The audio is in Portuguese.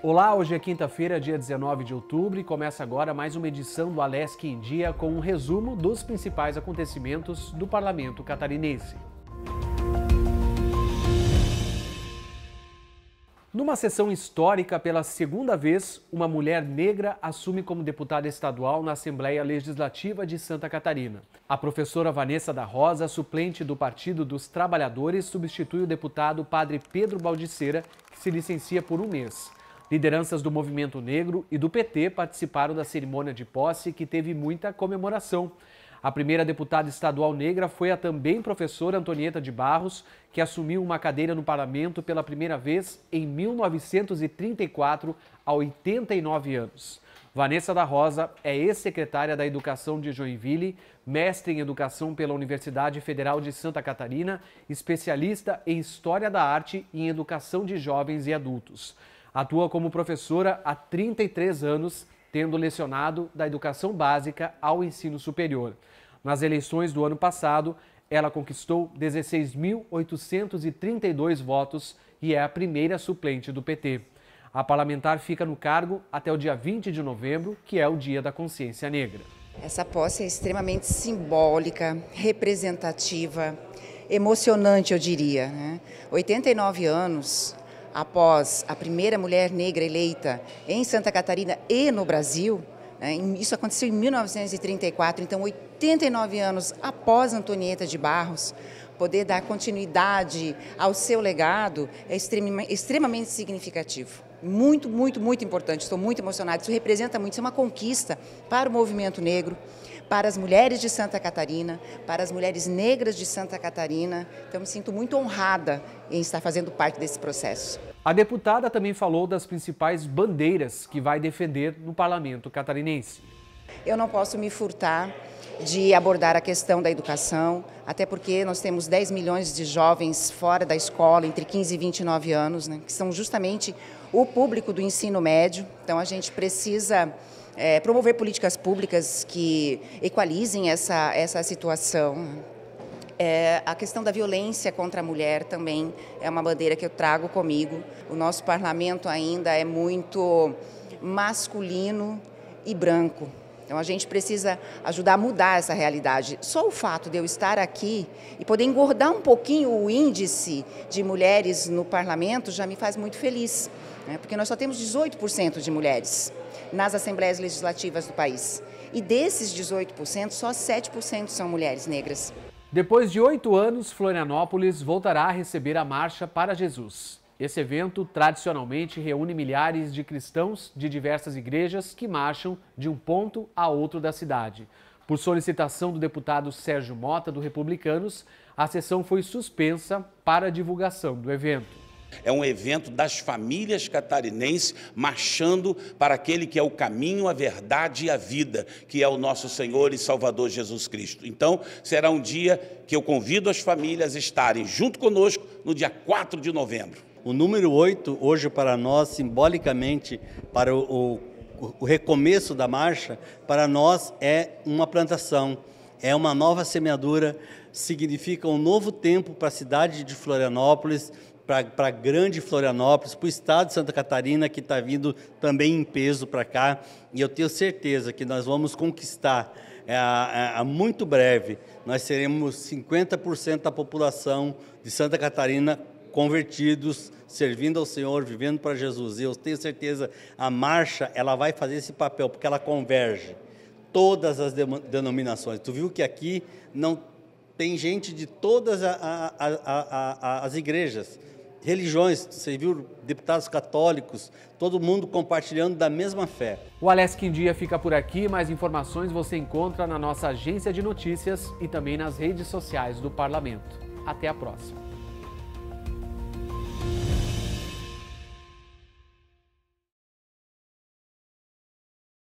Olá, hoje é quinta-feira, dia 19 de outubro, e começa agora mais uma edição do Alesc em Dia com um resumo dos principais acontecimentos do parlamento catarinense. Numa sessão histórica, pela segunda vez, uma mulher negra assume como deputada estadual na Assembleia Legislativa de Santa Catarina. A professora Vanessa da Rosa, suplente do Partido dos Trabalhadores, substitui o deputado Padre Pedro Baldiceira, que se licencia por um mês. Lideranças do movimento negro e do PT participaram da cerimônia de posse, que teve muita comemoração. A primeira deputada estadual negra foi a também professora Antonieta de Barros, que assumiu uma cadeira no parlamento pela primeira vez em 1934, a 89 anos. Vanessa da Rosa é ex-secretária da Educação de Joinville, mestre em Educação pela Universidade Federal de Santa Catarina, especialista em História da Arte e em Educação de Jovens e Adultos. Atua como professora há 33 anos, tendo lecionado da educação básica ao ensino superior. Nas eleições do ano passado, ela conquistou 16.832 votos e é a primeira suplente do PT. A parlamentar fica no cargo até o dia 20 de novembro, que é o Dia da Consciência Negra. Essa posse é extremamente simbólica, representativa, emocionante, eu diria. Né? 89 anos após a primeira mulher negra eleita em Santa Catarina e no Brasil, né, isso aconteceu em 1934, então 89 anos após Antonieta de Barros, poder dar continuidade ao seu legado é extremamente significativo. Muito, muito, muito importante. Estou muito emocionada. Isso representa muito, isso é uma conquista para o movimento negro, para as mulheres de Santa Catarina, para as mulheres negras de Santa Catarina. Então, me sinto muito honrada em estar fazendo parte desse processo. A deputada também falou das principais bandeiras que vai defender no parlamento catarinense. Eu não posso me furtar de abordar a questão da educação, até porque nós temos 10 milhões de jovens fora da escola, entre 15 e 29 anos, né, que são justamente o público do ensino médio. Então, a gente precisa é, promover políticas públicas que equalizem essa, essa situação. É, a questão da violência contra a mulher também é uma bandeira que eu trago comigo. O nosso parlamento ainda é muito masculino e branco. Então a gente precisa ajudar a mudar essa realidade. Só o fato de eu estar aqui e poder engordar um pouquinho o índice de mulheres no parlamento já me faz muito feliz, né? porque nós só temos 18% de mulheres nas assembleias legislativas do país. E desses 18%, só 7% são mulheres negras. Depois de oito anos, Florianópolis voltará a receber a Marcha para Jesus. Esse evento tradicionalmente reúne milhares de cristãos de diversas igrejas que marcham de um ponto a outro da cidade. Por solicitação do deputado Sérgio Mota, do Republicanos, a sessão foi suspensa para a divulgação do evento. É um evento das famílias catarinenses marchando para aquele que é o caminho, a verdade e a vida, que é o nosso Senhor e Salvador Jesus Cristo. Então, será um dia que eu convido as famílias a estarem junto conosco no dia 4 de novembro. O número 8, hoje para nós, simbolicamente, para o, o, o recomeço da marcha, para nós é uma plantação, é uma nova semeadura, significa um novo tempo para a cidade de Florianópolis, para a grande Florianópolis, para o estado de Santa Catarina, que está vindo também em peso para cá. E eu tenho certeza que nós vamos conquistar, é, é, é muito breve, nós seremos 50% da população de Santa Catarina convertidos, servindo ao Senhor, vivendo para Jesus. E eu tenho certeza, a marcha, ela vai fazer esse papel, porque ela converge todas as denominações. Tu viu que aqui não tem gente de todas a, a, a, as igrejas, religiões, você viu deputados católicos, todo mundo compartilhando da mesma fé. O Alesc em Dia fica por aqui, mais informações você encontra na nossa agência de notícias e também nas redes sociais do Parlamento. Até a próxima.